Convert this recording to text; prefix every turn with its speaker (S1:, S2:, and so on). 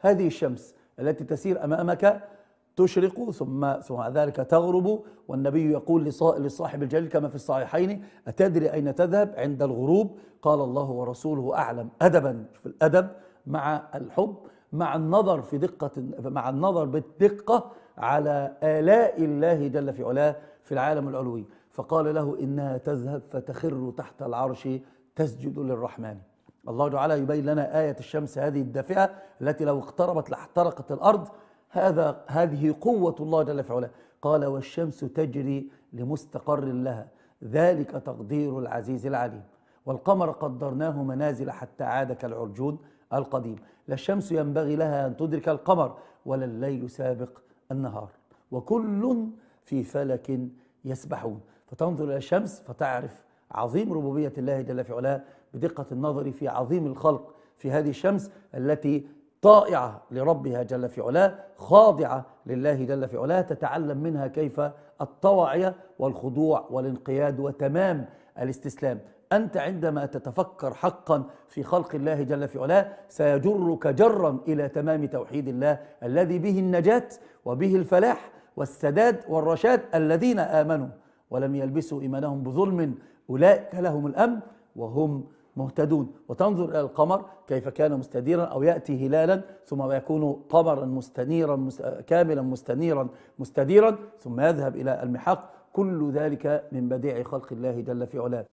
S1: هذه الشمس التي تسير امامك تشرق ثم ثم ذلك تغرب والنبي يقول لصاحب الجليل كما في الصحيحين أتدري أين تذهب عند الغروب قال الله ورسوله أعلم أدبا في الأدب مع الحب مع النظر في دقة مع النظر بالدقة على آلاء الله جل في علاه في العالم العلوي فقال له إنها تذهب فتخر تحت العرش تسجد للرحمن الله تعالى يبين لنا آية الشمس هذه الدافئة التي لو اقتربت لاحترقت الأرض هذا هذه قوة الله جل في علاه قال والشمس تجري لمستقر لها ذلك تقدير العزيز العليم والقمر قدرناه منازل حتى عاد كالعرجون القديم لا الشمس ينبغي لها أن تدرك القمر ولا الليل سابق النهار وكل في فلك يسبحون فتنظر إلى الشمس فتعرف عظيم ربوبية الله جل في علاه بدقة النظر في عظيم الخلق في هذه الشمس التي طائعة لربها جل في علاه خاضعة لله جل في علاه تتعلم منها كيف الطواعية والخضوع والانقياد وتمام الاستسلام أنت عندما تتفكر حقا في خلق الله جل في علاه سيجرك جرا إلى تمام توحيد الله الذي به النجاة وبه الفلاح والسداد والرشاد الذين آمنوا ولم يلبسوا إيمانهم بظلم أولئك لهم الأمن وهم مهتدون وتنظر إلى القمر كيف كان مستديرا أو يأتي هلالا ثم يكون قمرا مستنيرا كاملا مستنيرا مستديرا ثم يذهب إلى المحق كل ذلك من بديع خلق الله جل في علاه